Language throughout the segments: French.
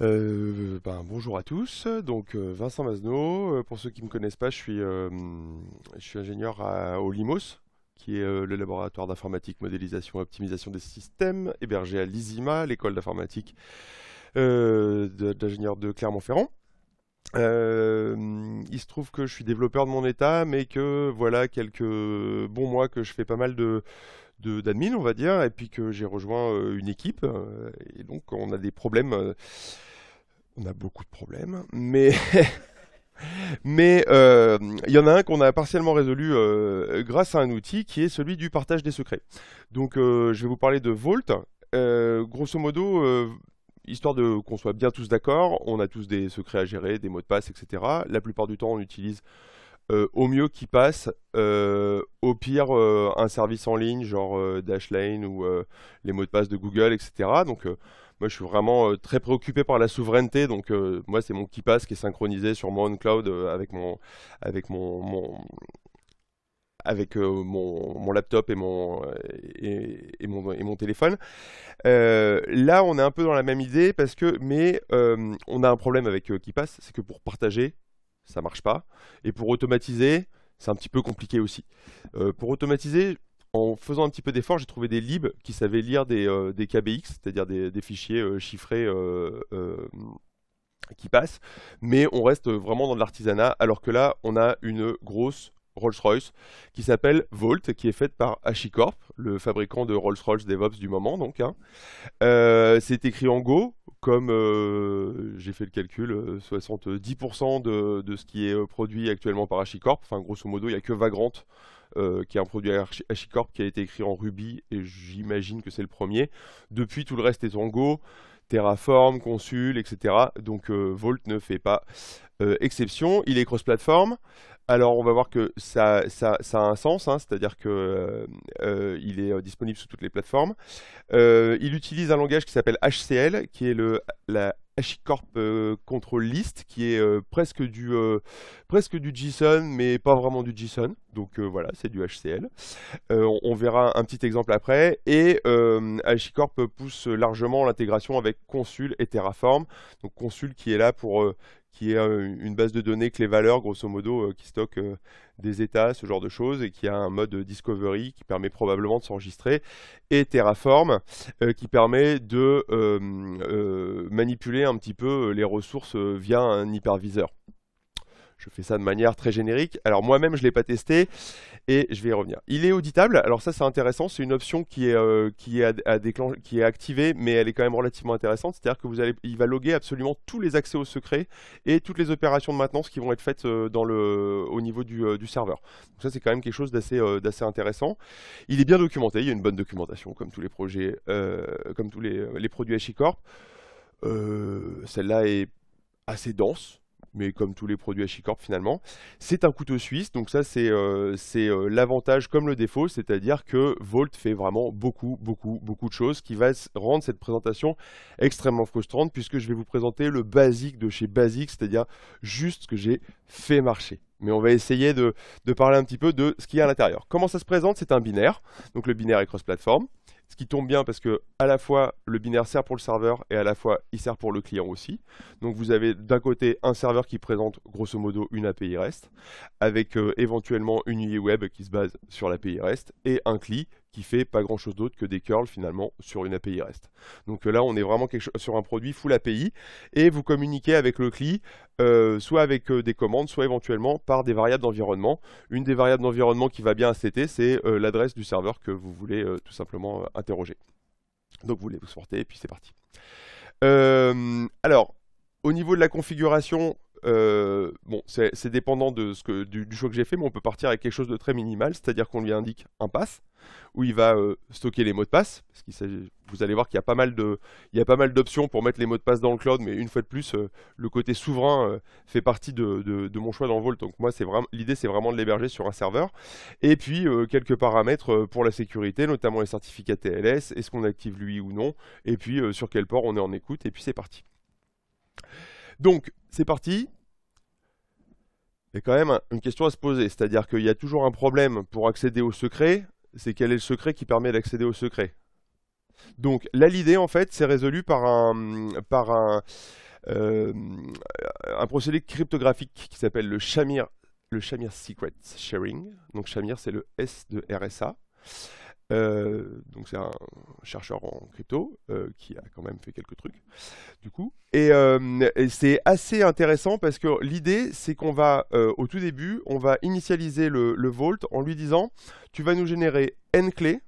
Euh, ben, bonjour à tous, donc euh, Vincent Mazneau, euh, pour ceux qui ne me connaissent pas, je suis, ingénieur à, au LIMOS, qui est le laboratoire d'informatique, modélisation et optimisation des systèmes, hébergé à l'ISIMA, l'école d'informatique d'ingénieurs de, Clermont-Ferrand. il se trouve que je suis développeur de mon état, mais que voilà quelques bons mois que je fais pas mal de, d'admin, on va dire, et puis que j'ai rejoint euh, une équipe. Euh, et donc, on a des problèmes. Euh, on a beaucoup de problèmes, mais. Mais il y en a un qu'on a partiellement résolu grâce à un outil qui est celui du partage des secrets. Donc je vais vous parler de Vault. grosso modo, histoire de qu'on soit bien tous d'accord, on a tous des secrets à gérer, des mots de passe, etc. La plupart du temps, on utilise euh, au mieux qui passe, euh, au pire euh, un service en ligne genre Dashlane ou les mots de passe de Google, etc. Donc moi je suis vraiment très préoccupé par la souveraineté, donc moi c'est mon qui passe qui est synchronisé sur mon cloud avec mon avec mon, avec mon, laptop et mon, et, mon, téléphone. là, on est un peu dans la même idée parce que, mais on a un problème avec qui passe, c'est que pour partager, ça marche pas. Et pour automatiser, c'est un petit peu compliqué aussi. Euh, pour automatiser, en faisant un petit peu d'effort, j'ai trouvé des libs qui savaient lire des, euh, KBX, c'est-à-dire des, fichiers euh, chiffrés qui passent, mais on reste vraiment dans de l'artisanat, alors que là, on a une grosse Rolls-Royce qui s'appelle Volt, qui est faite par HashiCorp, le fabricant de Rolls-Royce DevOps du moment. Donc, hein. euh, c'est écrit en Go, comme euh, j'ai fait le calcul, 70% euh, de, de, ce qui est produit actuellement par HashiCorp. Enfin, grosso modo, il n'y a que Vagrant. qui est un produit HashiCorp qui a été écrit en Ruby et j'imagine que c'est le premier. Depuis, tout le reste est en Go. Terraform, Consul, etc. Donc Volt ne fait pas euh, exception, il est cross-platform. Alors on va voir que ça, a un sens, hein, c'est-à-dire qu'il euh, euh, il est disponible sur toutes les plateformes. il utilise un langage qui s'appelle HCL, qui est le, la HashiCorp Control List, qui est presque, du, presque du JSON, mais pas vraiment du JSON. Donc voilà, c'est du HCL. On, verra un petit exemple après. Et HashiCorp pousse largement l'intégration avec Consul et Terraform. Donc Consul qui est là pour qui est euh, une base de données clé valeurs grosso modo, euh, qui stocke euh, des états, ce genre de choses, et qui a un mode discovery qui permet probablement de s'enregistrer, et Terraform, qui permet de manipuler un petit peu les ressources via un hyperviseur. Je fais ça de manière très générique. Alors moi-même, je ne l'ai pas testé et je vais y revenir. Il est auditable, alors ça c'est intéressant, c'est une option qui est, euh, qui, à, qui est activée, mais elle est quand même relativement intéressante, c'est-à-dire que vous allez, il va loguer absolument tous les accès au secret et toutes les opérations de maintenance qui vont être faites euh, au niveau du, euh, serveur. ça c'est quand même quelque chose d'assez intéressant. Il est bien documenté, il y a une bonne documentation comme tous les projets, comme tous les, les produits HashiCorp. Celle-là est assez dense, mais comme tous les produits HICORP finalement. C'est un couteau suisse, donc ça c'est euh, euh, l'avantage comme le défaut, c'est-à-dire que Volt fait vraiment beaucoup, beaucoup, beaucoup de choses qui va rendre cette présentation extrêmement frustrante puisque je vais vous présenter le basique de chez BASIC, c'est-à-dire juste ce que j'ai fait marcher mais on va essayer de, de, parler un petit peu de ce qu'il y a à l'intérieur. Comment ça se présente C'est un binaire, donc le binaire est cross-platform. Ce qui tombe bien parce que à la fois le binaire sert pour le serveur et à la fois il sert pour le client aussi. Donc vous avez d'un côté un serveur qui présente grosso modo une API REST avec euh, éventuellement une UI web qui se base sur l'API REST et un CLI qui fait pas grand chose d'autre que des curls finalement sur une API REST. Donc euh, là on est vraiment sur un produit full API et vous communiquez avec le CLI euh, soit avec euh, des commandes, soit éventuellement par des variables d'environnement. Une des variables d'environnement qui va bien à c'est l'adresse du serveur que vous voulez tout simplement interroger. Donc vous les vous sortez et puis c'est parti. alors, au niveau de la configuration, euh, bon, c'est dépendant de ce que, du, choix que j'ai fait, mais on peut partir avec quelque chose de très minimal, c'est-à-dire qu'on lui indique un pass, où il va euh, stocker les mots de passe, parce vous allez voir qu'il y a pas mal de, il a pas mal d'options pour mettre les mots de passe dans le cloud, mais une fois de plus, euh, le côté souverain fait partie de, de, mon choix dans Vault, donc moi c'est vraiment, l'idée c'est vraiment de l'héberger sur un serveur, et puis quelques paramètres pour la sécurité, notamment les certificats TLS, est-ce qu'on active lui ou non, et puis sur quel port on est en écoute, et puis c'est parti. Donc, c'est parti. a quand même une question à se poser, c'est-à-dire qu'il y a toujours un problème pour accéder au secret, c'est quel est le secret qui permet d'accéder au secret. Donc là l'idée en fait c'est résolu par un par un, euh, un procédé cryptographique qui s'appelle le Shamir le Shamir Secret Sharing. Donc Shamir c'est le S de RSA. Euh, donc c'est un chercheur en crypto euh, qui a quand même fait quelques trucs, du coup. Et, euh, c'est assez intéressant parce que l'idée, c'est qu'on va, au tout début, on va initialiser le, le Vault en lui disant, tu vas nous générer N clés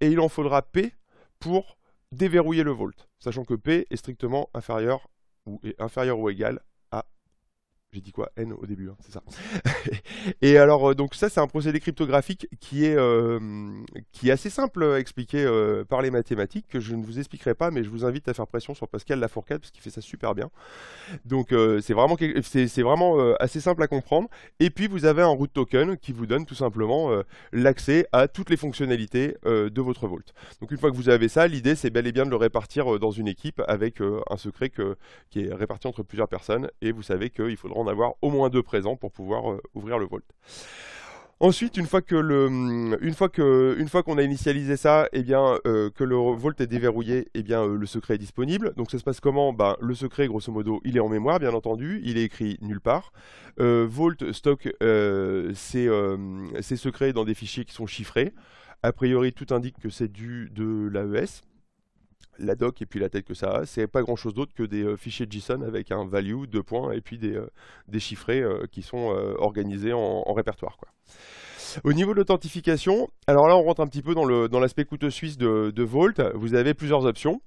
et il en faudra P pour déverrouiller le Vault, sachant que P est strictement inférieur ou est inférieur ou égal j'ai dit quoi N au début, hein, c'est ça. et alors, euh, donc ça, c'est un procédé cryptographique qui est, euh, qui est assez simple euh, à expliquer par les mathématiques, que je ne vous expliquerai pas, mais je vous invite à faire pression sur Pascal Lafourcade, parce qu'il fait ça super bien. Donc c'est vraiment, c'est, vraiment assez simple à comprendre. Et puis, vous avez un root token qui vous donne tout simplement l'accès à toutes les fonctionnalités de votre Vault. Donc une fois que vous avez ça, l'idée, c'est bel et bien de le répartir dans une équipe avec un secret que, qui est réparti entre plusieurs personnes, et vous savez qu'il faudra en avoir au moins deux présents pour pouvoir euh, ouvrir le Vault. Ensuite, une fois que le, hum, une fois que, une fois qu'on a initialisé ça, et eh bien, euh, que le Vault est déverrouillé, eh bien, euh, le secret est disponible. Donc, ça se passe comment ben, le secret, grosso modo, il est en mémoire, bien entendu, il est écrit nulle part. Euh, Vault stocke ses, ses secrets dans des fichiers qui sont chiffrés. A priori, tout indique que c'est dû de l'AES, la doc et puis la tête que ça a, c'est pas grand chose d'autre que des euh, fichiers JSON avec un value, deux points et puis des, euh, chiffrés euh, qui sont organisés en, répertoire. Quoi. Au niveau de l'authentification, alors là on rentre un petit peu dans l'aspect dans couteau suisse de, de Vault. Vous avez plusieurs options.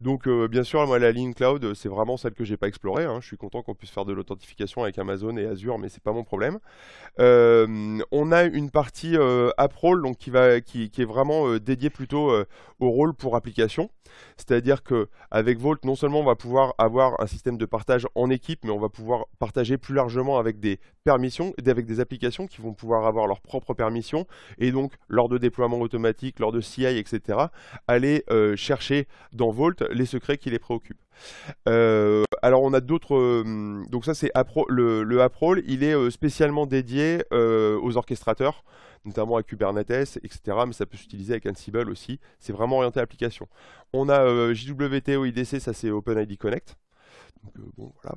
Donc euh, bien sûr, moi la ligne cloud, euh, c'est vraiment celle que je n'ai pas explorée. Hein. Je suis content qu'on puisse faire de l'authentification avec Amazon et Azure, mais ce n'est pas mon problème. Euh, on a une partie app role donc qui va qui, est vraiment dédiée plutôt au rôle pour application. C'est-à-dire qu'avec Vault, non seulement on va pouvoir avoir un système de partage en équipe, mais on va pouvoir partager plus largement avec des permissions, avec des applications qui vont pouvoir avoir leurs propres permissions et donc lors de déploiement automatique, lors de CI, etc. Aller chercher dans Vault les secrets qui les préoccupent. Euh, alors on a d'autres, euh, donc ça c'est le, le il est euh, spécialement dédié aux orchestrateurs, notamment à Kubernetes, etc. Mais ça peut s'utiliser avec Ansible aussi, c'est vraiment orienté à application. On a JWT IDC, ça c'est OpenID Connect. Donc, bon, voilà,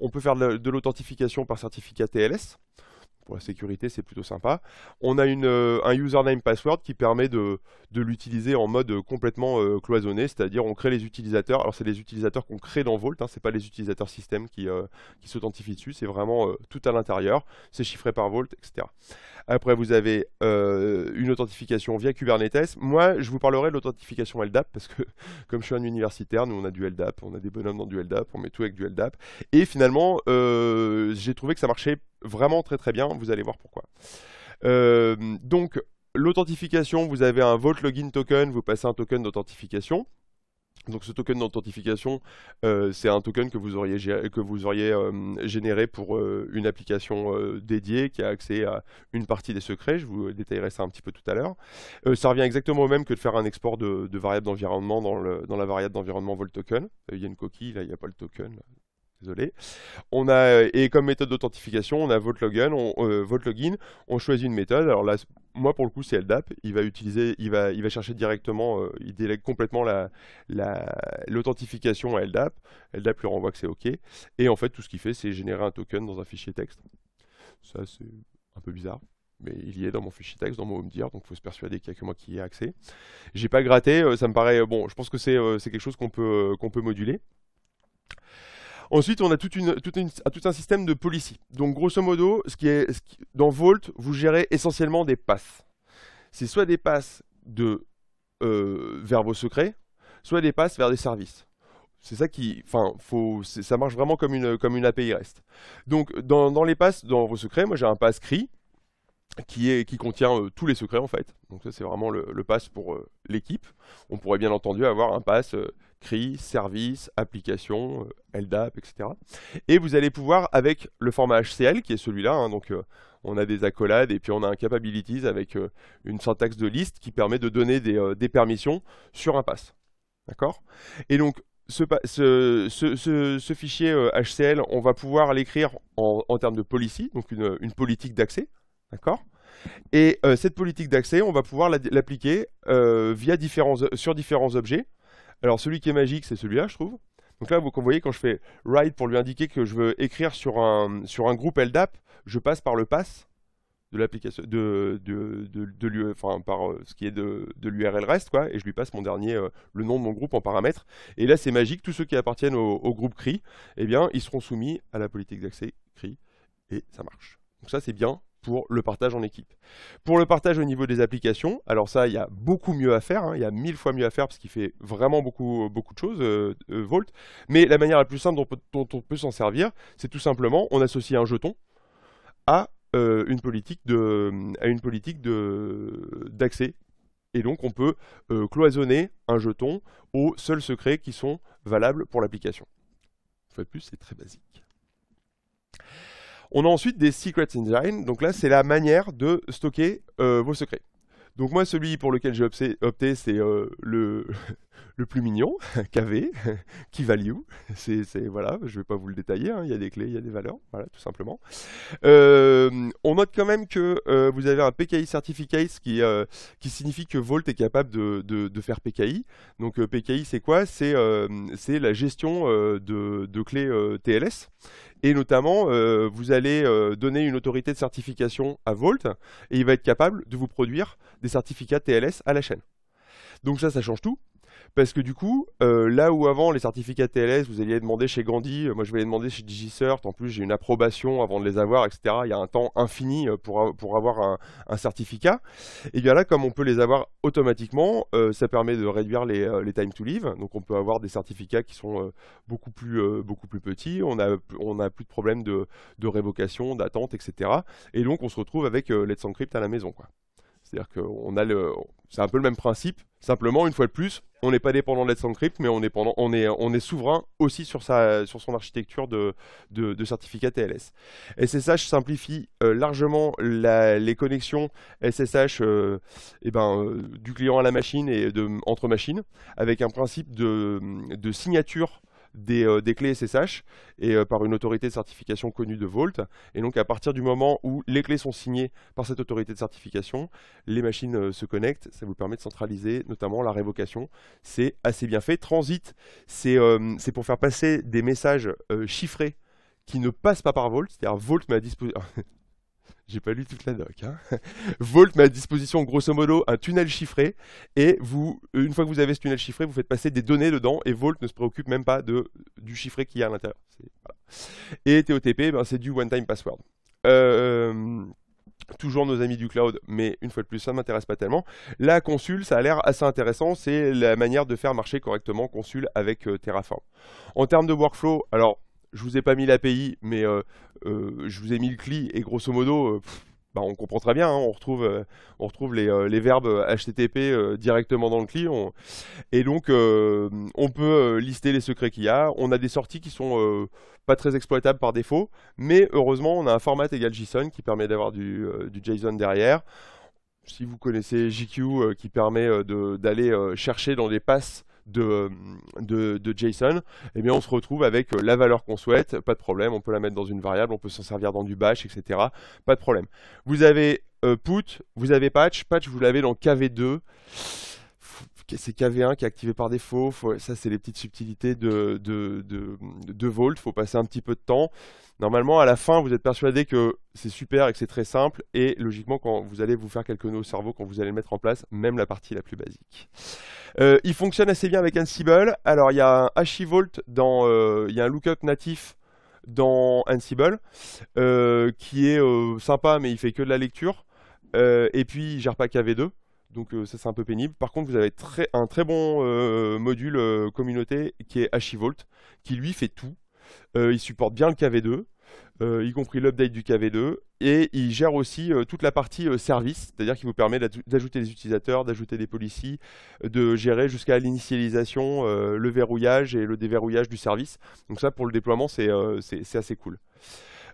On peut faire de l'authentification par certificat TLS pour la sécurité, c'est plutôt sympa. On a une, euh, un username password qui permet de, l'utiliser en mode complètement euh, cloisonné, c'est-à-dire on crée les utilisateurs. Alors c'est les utilisateurs qu'on crée dans Vault, hein, c'est pas les utilisateurs système qui, euh, qui s'authentifient dessus, c'est vraiment tout à l'intérieur, c'est chiffré par Vault, etc. Après vous avez une authentification via Kubernetes. Moi, je vous parlerai de l'authentification LDAP parce que comme je suis un universitaire, nous on a du LDAP, on a des bonhommes dans du LDAP, on met tout avec du LDAP. Et finalement, j'ai trouvé que ça marchait vraiment très très bien, vous allez voir pourquoi. Euh, donc l'authentification, vous avez un vote login token, vous passez un token d'authentification. Donc ce token d'authentification, euh, c'est un token que vous auriez, que vous auriez euh, généré pour une application dédiée qui a accès à une partie des secrets. Je vous détaillerai ça un petit peu tout à l'heure. ça revient exactement au même que de faire un export de, variables variable d'environnement dans, la variable d'environnement Vault token. Il y a une coquille, là il n'y a pas le token. Désolé. On a, euh, et comme méthode d'authentification, on a login on, euh, vote login, on choisit une méthode. Alors là, moi pour le coup, c'est LDAP. Il va utiliser, il va, il va chercher directement, euh, il délègue complètement l'authentification à LDAP. LDAP lui renvoie que c'est OK. Et en fait, tout ce qu'il fait, c'est générer un token dans un fichier texte. Ça, c'est un peu bizarre mais il y est dans mon fichier texte, dans mon home dire, donc il faut se persuader qu'il n'y a que moi qui y ai accès. J'ai pas gratté, ça me paraît, bon, je pense que c'est quelque chose qu'on peut, qu'on peut moduler. Ensuite, on a tout un système de policy. Donc, grosso modo, dans Vault, vous gérez essentiellement des passes. C'est soit des passes euh, vers vos secrets, soit des passes vers des services. C'est ça qui, enfin, ça marche vraiment comme une, API REST. Donc, dans, les passes, dans vos secrets, moi j'ai un pass CRI qui, contient euh, tous les secrets en fait. Donc ça c'est vraiment le, pass pour euh, l'équipe. On pourrait bien entendu avoir un pass service, application, euh, LDAP, etc. Et vous allez pouvoir, avec le format HCL, qui est celui-là, hein, donc euh, on a des accolades et puis on a un capabilities avec euh, une syntaxe de liste qui permet de donner des, permissions sur un pass. D'accord Et donc, ce, fichier HCL, on va pouvoir l'écrire en, termes de policy, donc une, une politique d'accès. D'accord Et cette politique d'accès, on va pouvoir l'appliquer via différents, sur différents objets. Alors celui qui est magique, c'est celui-là, je trouve. Donc là, vous voyez, quand je fais write pour lui indiquer que je veux écrire sur un, sur un groupe LDAP, je passe par le pass de l'application, de, de, de, e, par euh, ce qui est de, l'URL REST, quoi, et je lui passe mon dernier, euh, le nom de mon groupe en paramètre. Et là, c'est magique, tous ceux qui appartiennent au, groupe CRI, eh bien, ils seront soumis à la politique d'accès CRI, et ça marche. Donc ça, c'est bien, pour le partage en équipe. Pour le partage au niveau des applications, alors ça, il y a beaucoup mieux à faire, hein. il y a mille fois mieux à faire parce qu'il fait vraiment beaucoup, beaucoup de choses, euh, euh, Volt, mais la manière la plus simple dont, on peut s'en servir, c'est tout simplement, on associe un jeton à, euh, une, politique de, à une politique d'accès. Et donc on peut cloisonner un jeton aux seuls secrets qui sont valables pour l'application. Une fois plus, c'est très basique. On a ensuite des Secrets Engine. Donc là, c'est la manière de stocker euh, vos secrets. Donc moi, celui pour lequel j'ai opté, c'est euh, le, le, plus mignon, KV, Key value. C'est, voilà, je ne vais pas vous le détailler, hein. il y a des clés, il y a des valeurs, voilà, tout simplement. Euh, on note quand même que vous avez un PKI Certificate qui, qui signifie que Vault est capable de, faire PKI. Donc PKI, c'est quoi c'est, la gestion de, de clés TLS. Et notamment, euh, vous allez euh, donner une autorité de certification à Volt et il va être capable de vous produire des certificats TLS à la chaîne. Donc ça, ça change tout. Parce que du coup, euh, là où avant les certificats TLS, vous alliez demander chez Gandhi, euh, moi je vais les demander chez DigiCert, en plus j'ai une approbation avant de les avoir, etc. Il y a un temps infini euh, pour, pour avoir un, certificat. Et bien là, comme on peut les avoir automatiquement, ça permet de réduire les, les, time to leave. Donc on peut avoir des certificats qui sont beaucoup, plus, petits, on n'a on a plus de problème de, de révocation, d'attente, etc. Et donc on se retrouve avec Let's Encrypt à la maison. C'est-à-dire qu'on a le c'est un peu le même principe. Simplement, une fois de plus, on n'est pas dépendant de Let's Encrypt, mais on est, souverain aussi sur, son architecture de, certificat TLS. SSH simplifie euh, largement les connexions SSH euh, eh ben, euh, du client à la machine et entre machines, avec un principe de, de signature euh, des, clés SSH et euh, par une autorité de certification connue de Volt, Et donc à partir du moment où les clés sont signées par cette autorité de certification, les machines euh, se connectent, ça vous permet de centraliser notamment la révocation. C'est assez bien fait. Transit, c'est pour faire passer des messages chiffrés qui ne passent pas par Volt, c'est-à-dire Vault à disposition J'ai pas lu toute la doc. Hein. Vault met à disposition grosso modo un tunnel chiffré et vous, une fois que vous avez ce tunnel chiffré, vous faites passer des données dedans et Vault ne se préoccupe même pas de, du chiffré qu'il y a à l'intérieur. Et TOTP, ben, c'est du one-time password. Euh, toujours nos amis du cloud, mais une fois de plus, ça ne m'intéresse pas tellement. La Consul, ça a l'air assez intéressant, c'est la manière de faire marcher correctement Consul avec euh, Terraform. En termes de workflow, alors je vous ai pas mis l'API, mais euh, euh, je vous ai mis le CLI, et grosso modo, euh, bah, on comprend très bien, hein, on retrouve, on retrouve les, verbes HTTP directement dans le CLI, et donc on peut lister les secrets qu'il y a, on a des sorties qui sont pas très exploitables par défaut, mais heureusement on a un format égal JSON qui permet d'avoir du, JSON derrière. Si vous connaissez JQ qui permet d'aller chercher dans des passes de, de, JSON, eh bien on se retrouve avec euh, la valeur qu'on souhaite, pas de problème, on peut la mettre dans une variable, on peut s'en servir dans du bash, etc. Pas de problème. Vous avez euh, put, vous avez patch, patch vous l'avez dans kv2 c'est KV1 qui est activé par défaut. ça, c'est les petites subtilités de, de, de, Volt. Il faut passer un petit peu de temps. Normalement, à la fin, vous êtes persuadé que c'est super et que c'est très simple. Et logiquement, quand vous allez vous faire quelques nœuds au cerveau, quand vous allez le mettre en place, même la partie la plus basique. Euh, il fonctionne assez bien avec Ansible. Alors, il y a un Hashivolt dans... Euh, il y a un lookup natif dans Ansible euh, qui est sympa, mais il fait que de la lecture. et puis, il gère pas KV2. Donc euh, ça c'est un peu pénible. Par contre vous avez un très bon euh, module euh, communauté qui est Hivolt, qui lui fait tout. il supporte bien le KV2, y compris l'update du KV2, et il gère aussi toute la partie service, c'est-à-dire qu'il vous permet d'ajouter des utilisateurs, d'ajouter des policies, de gérer jusqu'à l'initialisation, le verrouillage et le déverrouillage du service. Donc ça, pour le déploiement, c'est assez cool.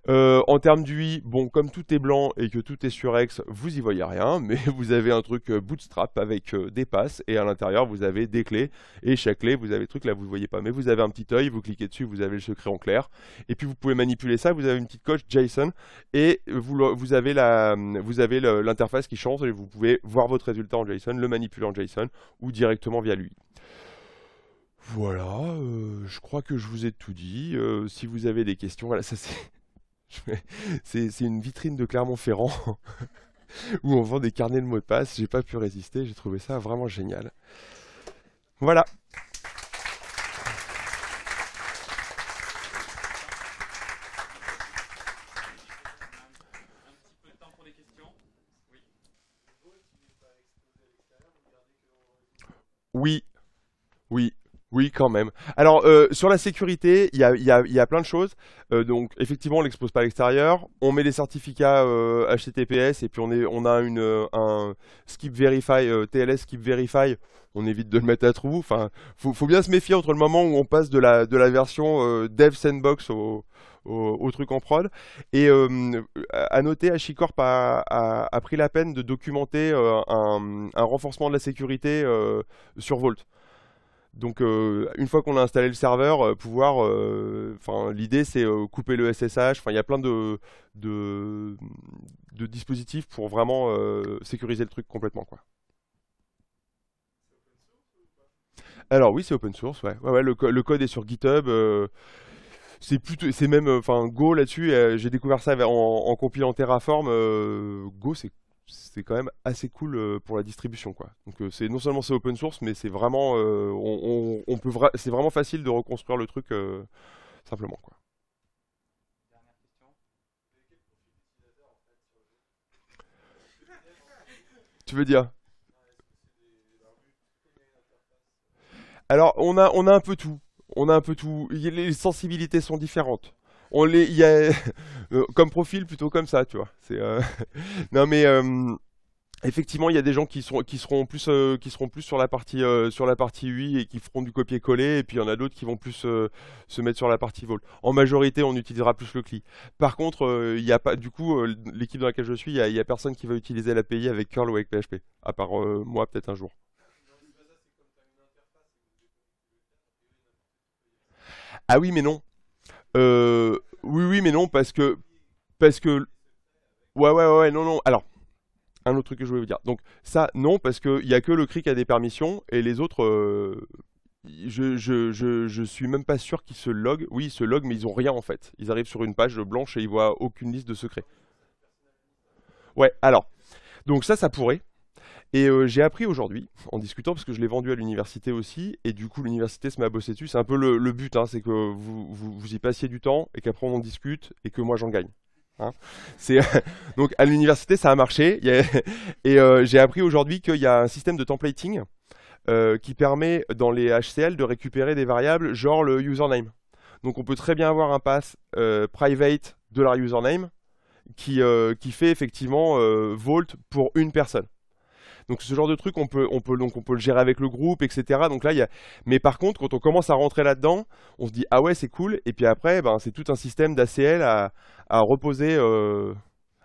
Euh, en termes d'UI, bon, comme tout est blanc et que tout est sur X, vous y voyez rien, mais vous avez un truc euh, bootstrap avec euh, des passes et à l'intérieur vous avez des clés et chaque clé vous avez le truc là vous ne voyez pas, mais vous avez un petit œil, vous cliquez dessus, vous avez le secret en clair et puis vous pouvez manipuler ça, vous avez une petite coche JSON et vous, avez vous avez l'interface qui change et vous pouvez voir votre résultat en JSON, le manipuler en JSON ou directement via l'UI. Voilà, je crois que je vous ai tout dit. si vous avez des questions, voilà, ça c'est. c'est une vitrine de Clermont-Ferrand où on vend des carnets de mots de passe. J'ai pas pu résister, j'ai trouvé ça vraiment génial. Voilà. Oui, oui, quand même. Alors, euh, sur la sécurité, il y a, plein de choses. Euh, donc, effectivement, on l'expose pas à l'extérieur. On met les certificats HTTPS euh, et puis on, est, on a un skip verify, TLS skip verify. On évite de le mettre à trou. Enfin, faut, bien se méfier entre le moment où on passe de la, de la version dev sandbox au, truc en prod. Et à noter, HashiCorp a, pris la peine de documenter un, renforcement de la sécurité sur Vault. Donc euh, une fois qu'on a installé le serveur, euh, pouvoir, euh, enfin l'idée c'est couper le SSH. Enfin il y a plein de, de, dispositifs pour vraiment sécuriser le truc complètement quoi. Alors oui c'est open source, ouais. ouais, le, code est sur GitHub. c'est plutôt, c'est même, enfin Go là-dessus. J'ai découvert ça en, en compilant Terraform. Go c'est c'est quand même assez cool euh, pour la distribution quoi. Donc euh, c'est non seulement c'est open source mais c'est vraiment euh, on, peut c'est vraiment facile de reconstruire le truc simplement quoi. Tu veux dire Alors on a on a un peu tout. On a un peu tout. Les sensibilités sont différentes les, euh, comme profil plutôt comme ça, tu vois. Euh, non mais euh, Effectivement, il y a des gens qui, seront plus, sur la partie UI et qui feront du copier-coller, et puis il y en a d'autres qui vont plus se mettre sur la partie vol. En majorité, on utilisera plus le CLI. Par contre, il a pas, du coup, l'équipe dans laquelle je suis, il n'y a, personne qui va utiliser l'API avec curl ou avec PHP, à part moi peut-être un jour. Ah oui, mais non. Euh, oui, oui, mais non, parce que. Parce que. Ouais, ouais, ouais, non, non. Alors, un autre truc que je voulais vous dire. Donc, ça, non, parce qu'il n'y a que le CRI qui a des permissions et les autres. Euh, je, je, je, suis même pas sûr qu'ils se loguent. Oui, ils se loguent, mais ils ont rien en fait. Ils arrivent sur une page blanche et ils voient aucune liste de secrets. Ouais, alors. Donc ça, ça pourrait. Et euh, j'ai appris aujourd'hui, en discutant, parce que je l'ai vendu à l'université aussi, et du coup l'université se met à bosser dessus. C'est un peu le, but, hein, c'est que vous, vous, y passiez du temps, et qu'après on en discute, et que moi j'en gagne. Hein. donc à l'université ça a marché, et euh, j'ai appris aujourd'hui qu'il y a un système de templating euh, qui permet dans les HCL de récupérer des variables genre le username. Donc on peut très bien avoir un pass private de leur username qui, qui fait effectivement vault pour une personne. Donc ce genre de truc, on peut, on peut, donc on peut le gérer avec le groupe, etc. Donc là, il y a... Mais par contre, quand on commence à rentrer là-dedans, on se dit ah ouais, c'est cool. Et puis après, ben, c'est tout un système d'ACL à, reposer, euh,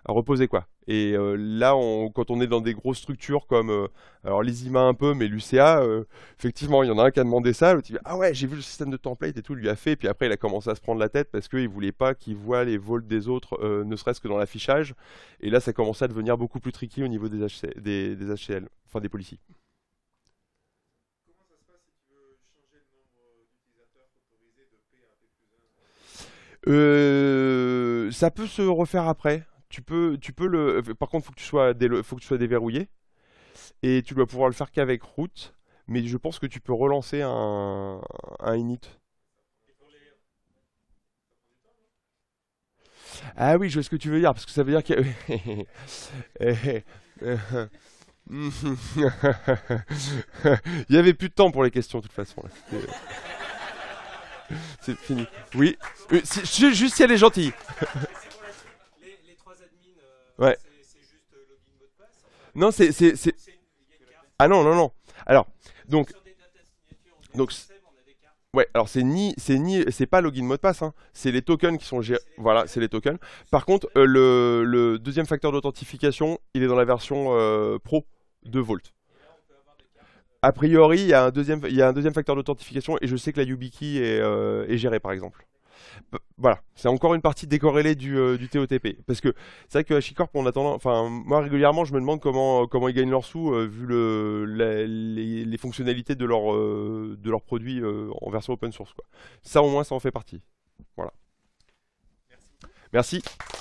à reposer quoi. Et euh, là, quand on est dans des grosses structures comme, euh, alors les IMA un peu, mais l'UCA, euh, effectivement, il y en a un qui a demandé ça, dit ah ouais, j'ai vu le système de template et tout, il lui a fait, et puis après il a commencé à se prendre la tête parce qu'il voulait pas qu'il voit les vols des autres, ne serait-ce que dans l'affichage. Et là, ça commencé à devenir beaucoup plus tricky au niveau des, des, des HCL, enfin des policiers. ça peut se refaire après tu peux, tu peux le. Euh, par contre, faut que tu sois, faut que tu sois déverrouillé. Et tu dois pouvoir le faire qu'avec route, Mais je pense que tu peux relancer un, un init. Ah oui, je vois ce que tu veux dire, parce que ça veut dire qu'il Il y avait plus de temps pour les questions, de toute façon. Euh, c'est fini. Oui, euh, juste si elle est gentille. Ouais. C'est juste euh, login mot de non, c'est ah non non non. Alors donc donc Ouais, alors c'est ni c'est ni c'est pas login mot de passe, hein. c'est les tokens qui sont gérés. Voilà, c'est les tokens. Par contre, euh, le, deuxième facteur d'authentification, il est dans la version euh, pro de Vault. A priori, il y a un deuxième il y un deuxième facteur d'authentification et je sais que la YubiKey est, est gérée par exemple. Voilà, c'est encore une partie décorrélée du, euh, TOTP. Parce que c'est vrai que HashiCorp, en attendant, enfin, moi régulièrement, je me demande comment, euh, ils gagnent leurs sous, euh, vu les, fonctionnalités de leurs leur produits en version open source. Quoi. Ça, au moins, ça en fait partie. Voilà. Merci. Merci.